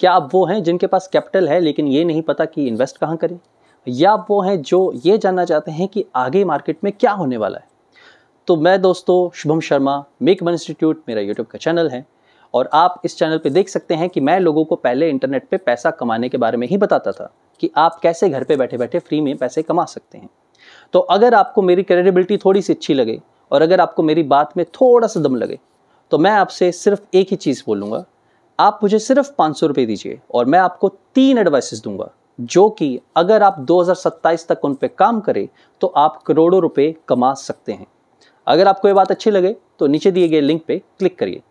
क्या आप वो हैं जिनके पास कैपिटल है लेकिन ये नहीं पता कि इन्वेस्ट कहाँ करें या आप वो हैं जो ये जानना चाहते हैं कि आगे मार्केट में क्या होने वाला है तो मैं दोस्तों शुभम शर्मा मेक मन इंस्टीट्यूट मेरा यूट्यूब का चैनल है और आप इस चैनल पर देख सकते हैं कि मैं लोगों को पहले इंटरनेट पर पैसा कमाने के बारे में ही बताता था कि आप कैसे घर पर बैठे बैठे फ्री में पैसे कमा सकते हैं तो अगर आपको मेरी क्रेडिबिलिटी थोड़ी सी अच्छी लगे और अगर आपको मेरी बात में थोड़ा सा दम लगे तो मैं आपसे सिर्फ एक ही चीज़ बोलूँगा आप मुझे सिर्फ पाँच सौ रुपये दीजिए और मैं आपको तीन एडवाइसेस दूंगा जो कि अगर आप 2027 तक उन पर काम करें तो आप करोड़ों रुपए कमा सकते हैं अगर आपको ये बात अच्छी लगे तो नीचे दिए गए लिंक पे क्लिक करिए